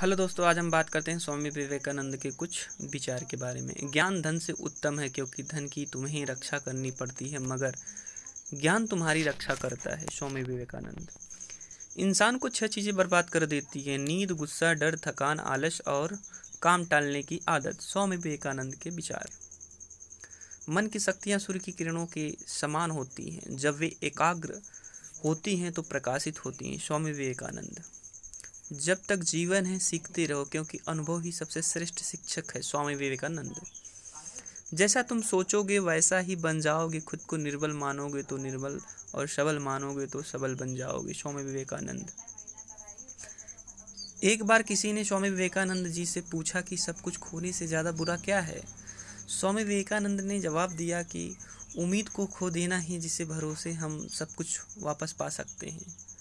hello दोस्तों आज हम बात करते हैं स्वामी विवेकानंद के कुछ विचार के बारे में ज्ञान धन से उत्तम है क्योंकि धन की तुम्हें रक्षा करनी पड़ती है मगर ज्ञान तुम्हारी रक्षा करता है स्वामी विवेकानंद इंसान को छह चीज़ें बर्बाद कर देती है नींद गुस्सा डर थकान आलस और काम टालने की आदत स्वामी विवेकानंद के विचार मन की शक्तियाँ सूर्य की किरणों के समान होती हैं जब वे एकाग्र होती हैं तो प्रकाशित होती हैं स्वामी विवेकानंद जब तक जीवन है सीखते रहो क्योंकि अनुभव ही सबसे श्रेष्ठ शिक्षक है स्वामी विवेकानंद जैसा तुम सोचोगे वैसा ही बन जाओगे खुद को निर्बल मानोगे तो निर्बल और सबल मानोगे तो सबल बन जाओगे स्वामी विवेकानंद एक बार किसी ने स्वामी विवेकानंद जी से पूछा कि सब कुछ खोने से ज़्यादा बुरा क्या है स्वामी विवेकानंद ने जवाब दिया कि उम्मीद को खो देना ही जिसे भरोसे हम सब कुछ वापस पा सकते हैं